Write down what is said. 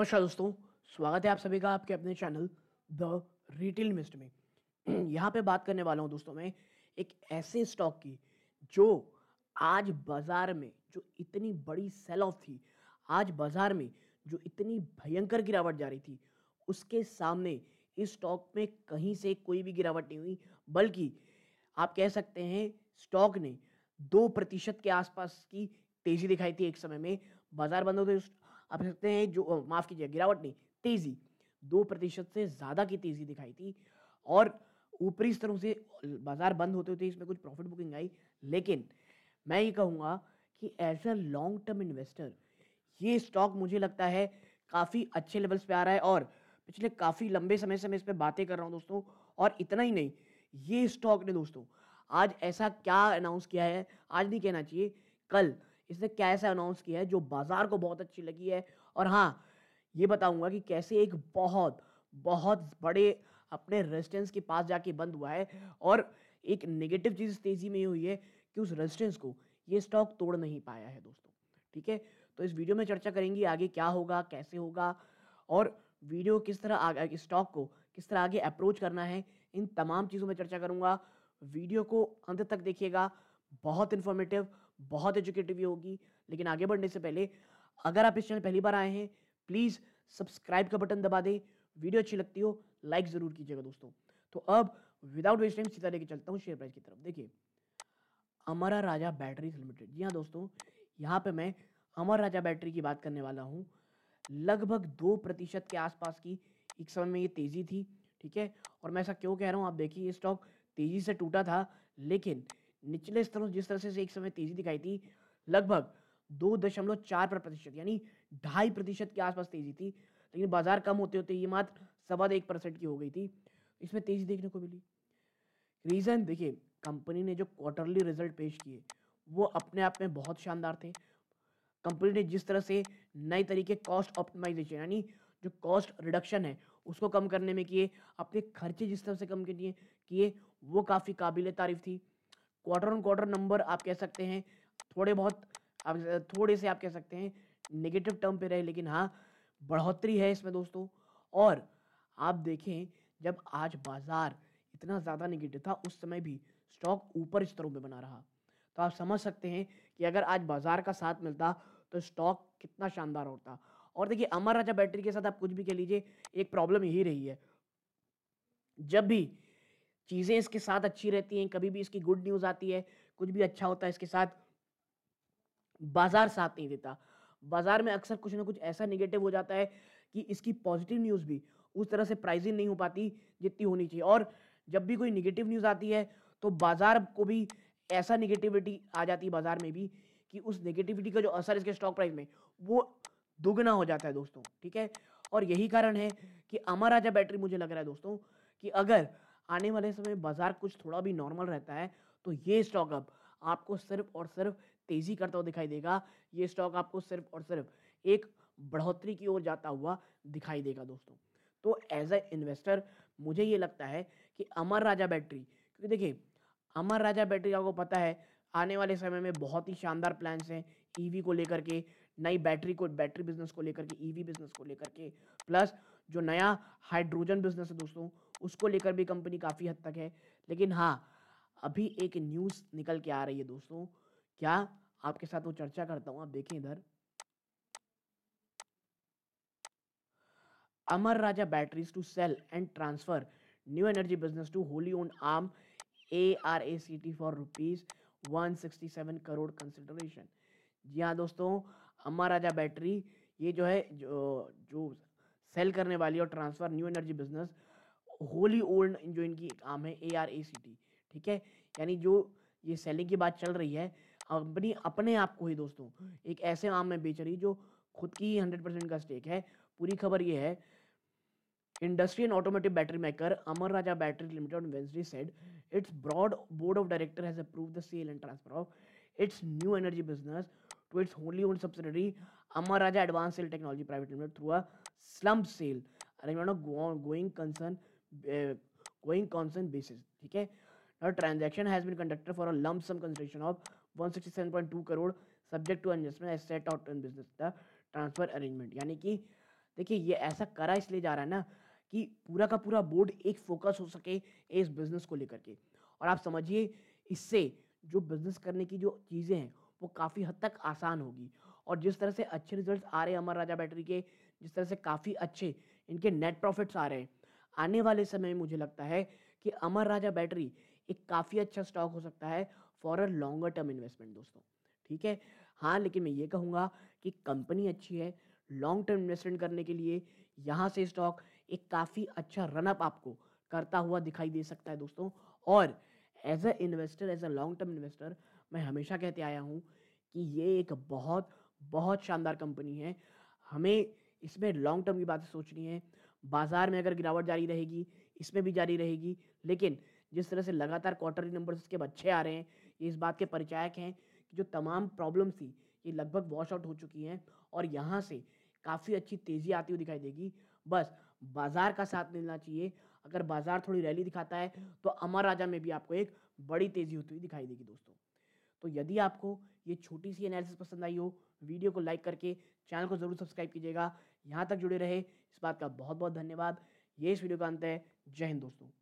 नमस्कार तो अच्छा दोस्तों स्वागत है आप सभी का आपके अपने चैनल द रिटेल मिस्ट में यहाँ पे बात करने वाला हूँ दोस्तों मैं एक ऐसे स्टॉक की जो आज बाजार में जो इतनी बड़ी सेल ऑफ थी आज बाजार में जो इतनी भयंकर गिरावट जा रही थी उसके सामने इस स्टॉक में कहीं से कोई भी गिरावट नहीं हुई बल्कि आप कह सकते हैं स्टॉक ने दो प्रतिशत के आसपास की तेजी दिखाई थी एक समय में बाजार बंद होते आप सकते हैं जो माफ़ कीजिए गिरावट नहीं तेज़ी दो प्रतिशत से ज़्यादा की तेज़ी दिखाई थी और ऊपरी स्तरों से बाजार बंद होते होते इसमें कुछ प्रॉफिट बुकिंग आई लेकिन मैं ये कहूँगा कि as a long term investor ये स्टॉक मुझे लगता है काफ़ी अच्छे लेवल्स पे आ रहा है और पिछले काफ़ी लंबे समय से मैं इस पर बातें कर रहा हूँ दोस्तों और इतना ही नहीं ये स्टॉक ने दोस्तों आज ऐसा क्या अनाउंस किया है आज नहीं कहना चाहिए कल इसने कैसे अनाउंस किया है जो बाज़ार को बहुत अच्छी लगी है और हाँ ये बताऊंगा कि कैसे एक बहुत बहुत बड़े अपने रेजिस्टेंस के पास जाके बंद हुआ है और एक नेगेटिव चीज़ तेज़ी में हुई है कि उस रेजिस्टेंस को ये स्टॉक तोड़ नहीं पाया है दोस्तों ठीक है तो इस वीडियो में चर्चा करेंगे आगे क्या होगा कैसे होगा और वीडियो किस तरह आगे स्टॉक को किस तरह आगे अप्रोच करना है इन तमाम चीज़ों में चर्चा करूँगा वीडियो को अंत तक देखिएगा बहुत इन्फॉर्मेटिव बहुत एजुकेटिव ये होगी लेकिन आगे बढ़ने से पहले अगर आप इस चैनल पहली बार आए हैं प्लीज़ सब्सक्राइब का बटन दबा दें वीडियो अच्छी लगती हो लाइक ज़रूर कीजिएगा दोस्तों तो अब विदाउट वेस्ट टाइम सीधा लेके चलता हूँ शेयर प्राइस की तरफ देखिए अमरा राजा बैटरीज लिमिटेड जी हाँ दोस्तों यहाँ पे मैं अमर राजा बैटरी की बात करने वाला हूँ लगभग दो प्रतिशत के आसपास की एक समय में ये तेज़ी थी ठीक है और मैं ऐसा क्यों कह रहा हूँ आप देखिए ये स्टॉक तेज़ी से टूटा था लेकिन निचले स्तरों जिस तरह से एक समय तेजी दिखाई थी लगभग दो दशमलव चार प्रतिशत यानी ढाई प्रतिशत के आसपास तेजी थी लेकिन बाजार कम होते होते ये मात्र सवा एक परसेंट की हो गई थी इसमें तेजी देखने को मिली रीज़न देखिए कंपनी ने जो क्वार्टरली रिजल्ट पेश किए वो अपने आप में बहुत शानदार थे कंपनी ने जिस तरह से नए तरीके कॉस्ट ऑप्टिमाइजेशन यानी जो कॉस्ट रिडक्शन है उसको कम करने में किए अपने खर्चे जिस तरह से कम किए किए वो काफ़ी काबिल तारीफ थी क्वार्टर ऑन क्वार्टर नंबर आप कह सकते हैं थोड़े बहुत आप थोड़े से आप कह सकते हैं नेगेटिव टर्म पे रहे लेकिन हाँ बढ़ोतरी है इसमें दोस्तों और आप देखें जब आज बाजार इतना ज़्यादा नेगेटिव था उस समय भी स्टॉक ऊपर स्तरों पर बना रहा तो आप समझ सकते हैं कि अगर आज बाजार का साथ मिलता तो स्टॉक कितना शानदार होता और देखिए अमर राजा बैटरी के साथ आप कुछ भी कह लीजिए एक प्रॉब्लम यही रही है जब भी चीज़ें इसके साथ अच्छी रहती हैं कभी भी इसकी गुड न्यूज़ आती है कुछ भी अच्छा होता है इसके साथ बाज़ार साथ नहीं देता बाज़ार में अक्सर कुछ ना कुछ ऐसा निगेटिव हो जाता है कि इसकी पॉजिटिव न्यूज़ भी उस तरह से प्राइजिंग नहीं हो पाती जितनी होनी चाहिए और जब भी कोई निगेटिव न्यूज़ आती है तो बाज़ार को भी ऐसा निगेटिविटी आ जाती है बाज़ार में भी कि उस नेगेटिविटी का जो असर इसके स्टॉक प्राइस में वो दुगना हो जाता है दोस्तों ठीक है और यही कारण है कि अमर राजा बैटरी मुझे लग रहा है दोस्तों कि अगर आने वाले समय बाजार कुछ थोड़ा भी नॉर्मल रहता है तो ये स्टॉक अब आपको सिर्फ और सिर्फ तेजी करता हुआ दिखाई देगा ये स्टॉक आपको सिर्फ और सिर्फ एक बढ़ोतरी की ओर जाता हुआ दिखाई देगा दोस्तों तो एज ए इन्वेस्टर मुझे ये लगता है कि अमर राजा बैटरी क्योंकि देखिए अमर राजा बैटरी आपको पता है आने वाले समय में बहुत ही शानदार प्लान्स हैं ईवी e को लेकर के नई बैटरी को बैटरी बिजनेस को लेकर के ईवी e बिजनेस को लेकर के प्लस जो नया हाइड्रोजन बिजनेस है दोस्तों उसको लेकर भी कंपनी काफ़ी हद तक है लेकिन हाँ अभी एक न्यूज़ निकल के आ रही है दोस्तों क्या आपके साथ वो चर्चा करता हूँ आप देखें इधर Amara Raja batteries to sell and transfer new energy business to wholly own arm A R A C T for rupees one sixty seven crore consideration जी हाँ दोस्तों अमर राजा बैटरी ये जो है जो, जो सेल करने वाली और transfer new energy business wholly owned जो इनकी काम है ए आर ए सी टी ठीक है यानी जो ये सेलिंग की बात चल रही है कंपनी अपने आप को ही दोस्तों एक ऐसे आम में बेच रही जो खुद की हंड्रेड परसेंट का स्टेक है पूरी खबर ये है industry and automotive battery maker Amara Raja battery limited Wednesday said its broad board of director has approved the sale and transfer of its new energy business to to its wholly owned subsidiary Amaraja Advanced Cell Technology Private Limited through a slump sale arrangement of going concern going concern basis ठीक है now transaction has been conducted for a lump sum consideration of 167.2 crore subject to adjustment as set out in business the transfer arrangement यानी कि देखिए ये ऐसा करा इसलिए जा रहा है ना कि पूरा का पूरा बोर्ड एक फोकस हो सके इस बिजनेस को लेकर के और आप समझिए इससे जो बिजनेस करने की जो चीज़ें हैं वो काफ़ी हद तक आसान होगी और जिस तरह से अच्छे रिजल्ट्स आ रहे हैं अमर राजा बैटरी के जिस तरह से काफ़ी अच्छे इनके नेट प्रॉफिट्स आ रहे हैं आने वाले समय में मुझे लगता है कि अमर राजा बैटरी एक काफ़ी अच्छा स्टॉक हो सकता है for a longer term investment दोस्तों ठीक है हाँ लेकिन मैं ये कहूँगा कि कंपनी अच्छी है लॉन्ग टर्म इन्वेस्टमेंट करने के लिए यहाँ से स्टॉक एक काफ़ी अच्छा रनअप आपको करता हुआ दिखाई दे सकता है दोस्तों और as a investor as a long term investor मैं हमेशा कहते आया हूँ कि ये एक बहुत बहुत शानदार कंपनी है हमें इसमें लॉन्ग टर्म की बातें सोचनी है बाजार में अगर गिरावट जारी रहेगी इसमें भी जारी रहेगी लेकिन जिस तरह से लगातार क्वार्टरली नंबर के अच्छे आ रहे हैं ये इस बात के परिचायक हैं कि जो तमाम प्रॉब्लम थी ये लगभग वॉश आउट हो चुकी हैं और यहाँ से काफ़ी अच्छी तेज़ी आती हुई दिखाई देगी बस बाजार का साथ मिलना चाहिए अगर बाजार थोड़ी रैली दिखाता है तो अमर राजा में भी आपको एक बड़ी तेज़ी होती हुई दिखाई देगी दोस्तों तो यदि आपको ये छोटी सी एनालिसिस पसंद आई हो वीडियो को लाइक करके चैनल को ज़रूर सब्सक्राइब कीजिएगा यहाँ तक जुड़े रहे इस बात का बहुत बहुत धन्यवाद ये इस वीडियो का अंत है जय हिंद दोस्तों